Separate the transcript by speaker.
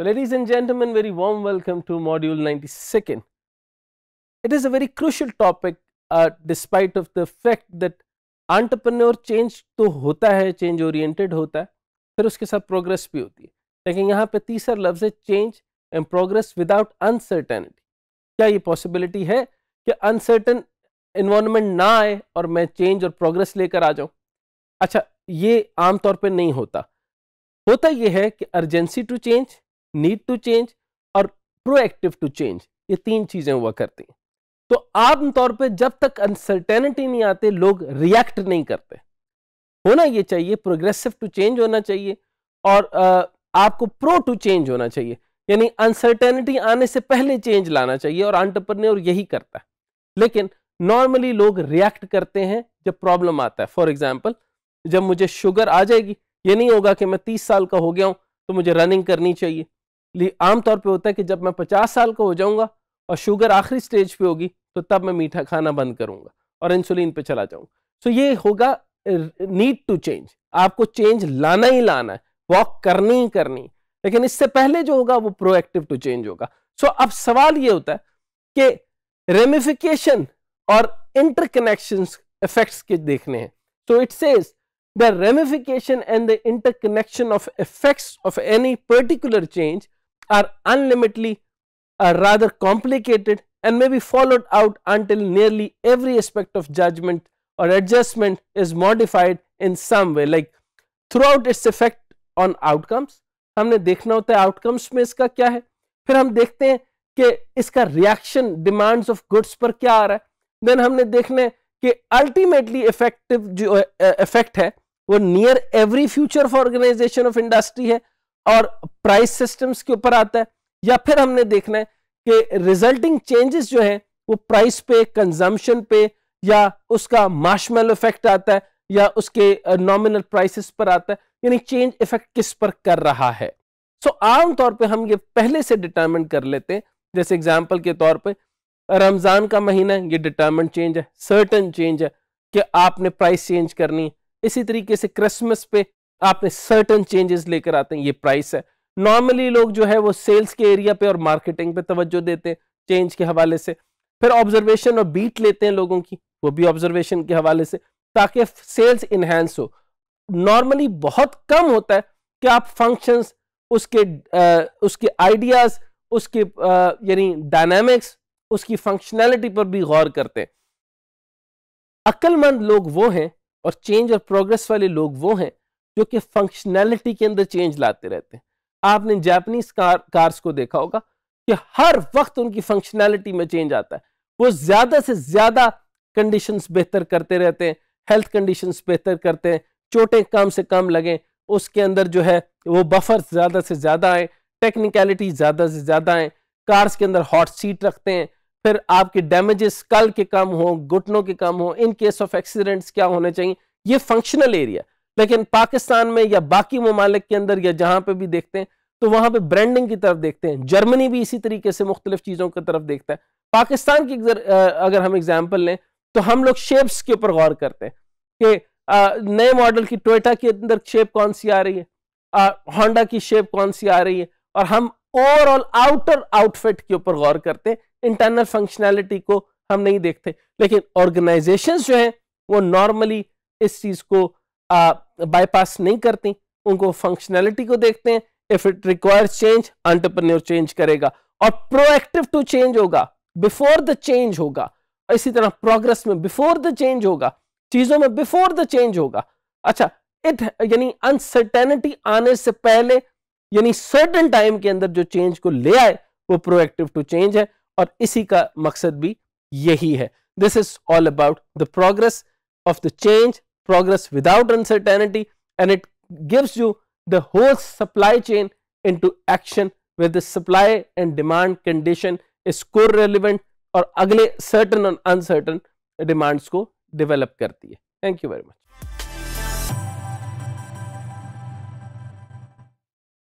Speaker 1: So, ladies and gentlemen, very warm welcome to module 92nd. It is a very crucial topic uh, despite of the fact that entrepreneur change to hota hai, change oriented hota है फिर उसके साथ progress bhi hoti है लेकिन यहाँ पे तीसरा लफ्ज़ है change and progress without uncertainty. Kya ye possibility hai ki uncertain environment na आए aur main change aur progress लेकर आ Acha, ye aam आमतौर pe nahi hota. Hota ye hai ki urgency to change need to change और proactive to change ये तीन चीजें हुआ करती हैं तो आमतौर पे जब तक अनसर्टेनिटी नहीं आते लोग रिएक्ट नहीं करते होना ये चाहिए प्रोग्रेसिव टू चेंज होना चाहिए और आ, आपको प्रो टू चेंज होना चाहिए यानी अनसर्टेनिटी आने से पहले चेंज लाना चाहिए और आंट्रप्रन्योर यही करता है लेकिन नॉर्मली लोग रिएक्ट करते हैं जब प्रॉब्लम आता है फॉर एग्जाम्पल जब मुझे शुगर आ जाएगी ये नहीं होगा कि मैं तीस साल का हो गया हूं तो मुझे रनिंग करनी चाहिए आमतौर पे होता है कि जब मैं पचास साल का हो जाऊंगा और शुगर आखिरी स्टेज पे होगी तो तब मैं मीठा खाना बंद करूंगा और इंसुलिन पे चला जाऊंगा सो so ये होगा नीड टू चेंज आपको चेंज लाना ही लाना है वॉक करनी ही करनी लेकिन इससे पहले जो होगा वो प्रोएक्टिव टू चेंज होगा सो so अब सवाल ये होता है कि रेमिफिकेशन और इंटरकनेक्शन इफेक्ट्स के देखने हैं तो it says the ramification and the interconnection of effects of any particular change are unlimitedly uh, rather complicated and may be followed out until nearly every aspect of judgment or adjustment is modified in some way like throughout its effect on outcomes हमने देखना होता है outcomes में इसका क्या है फिर हम देखते हैं कि इसका reaction demands of goods पर क्या आ रहा है then हमने देखना है कि ultimately effective जो effect है वो near every future for organization of industry है और प्राइस सिस्टम्स के ऊपर आता है या फिर हमने देखना है कि रिजल्टिंग चेंजेस जो हैं वो प्राइस पे कंजम्पशन पे या उसका मार्शमेलो इफेक्ट आता है या उसके नॉमिनल uh, प्राइसेस पर आता है यानी चेंज इफेक्ट किस पर कर रहा है सो so, आमतौर पे हम ये पहले से डिटर्मिन कर लेते हैं जैसे एग्जाम्पल के तौर पे रमज़ान का महीना ये डिटर्मेंट चेंज है सर्टन चेंज है कि आपने प्राइस चेंज करनी इसी तरीके से क्रिसमस पे आपने सर्टन चेंजेस लेकर आते हैं ये प्राइस है नॉर्मली लोग जो है वो सेल्स के एरिया पे और मार्केटिंग पे तवज्जो देते हैं चेंज के हवाले से फिर ऑब्जर्वेशन और बीट लेते हैं लोगों की वो भी ऑब्जर्वेशन के हवाले से ताकि सेल्स इन्हेंस हो नॉर्मली बहुत कम होता है कि आप फंक्शंस उसके आ, उसके आइडियाज़ उसके यानी डायनामिक्स उसकी फंक्शनैलिटी पर भी गौर करते हैं अक्लमंद लोग वो हैं और चेंज और प्रोग्रेस वाले लोग वो हैं जो कि फंक्शनैलिटी के अंदर चेंज लाते रहते हैं आपने जापनीज कार कार्स को देखा होगा कि हर वक्त उनकी फंक्शनैलिटी में चेंज आता है वो ज़्यादा से ज़्यादा कंडीशंस बेहतर करते रहते हैं हेल्थ कंडीशंस बेहतर करते हैं चोटें कम से कम लगें उसके अंदर जो है वो बफर ज़्यादा से ज़्यादा आए टेक्निकलिटी ज़्यादा से ज़्यादा आए कार्स के अंदर हॉट सीट रखते हैं फिर आपके डैमेजेस कल के कम हो घुटनों के कम हो इन केस ऑफ एक्सीडेंट्स क्या होने चाहिए ये फंक्शनल एरिया लेकिन पाकिस्तान में या बाकी ममालिक के अंदर या जहाँ पे भी देखते हैं तो वहाँ पे ब्रांडिंग की तरफ देखते हैं जर्मनी भी इसी तरीके से मुख्तलिफ चीज़ों की तरफ देखता है पाकिस्तान की अगर हम एग्जाम्पल लें तो हम लोग शेप्स के ऊपर गौर करते हैं कि नए मॉडल की टोयटा के अंदर शेप कौन सी आ रही है होंडा की शेप कौन सी आ रही है और हम ओवरऑल आउटर आउटफिट के ऊपर गौर करते हैं इंटरनल फंक्शनैलिटी को हम नहीं देखते लेकिन ऑर्गेनाइजेशंस जो हैं वो नॉर्मली इस चीज़ को आ, बाईपास नहीं करती उनको फंक्शनैलिटी को देखते हैं if it requires change entrepreneur change करेगा और प्रोएक्टिव टू चेंज होगा बिफोर द चेंज होगा इसी तरह प्रोग्रेस में बिफोर द चेंज होगा चीजों में बिफोर द चेंज होगा अच्छा इट यानी अनसर्टेनिटी आने से पहले यानी सर्टन टाइम के अंदर जो चेंज को ले आए वो प्रोएक्टिव टू चेंज है और इसी का मकसद भी यही है this is all about the progress of the change progress without uncertainty and it gives you the whole supply chain into action where the supply and demand condition is core relevant or agle certain and uncertain demands ko develop karti hai thank you very much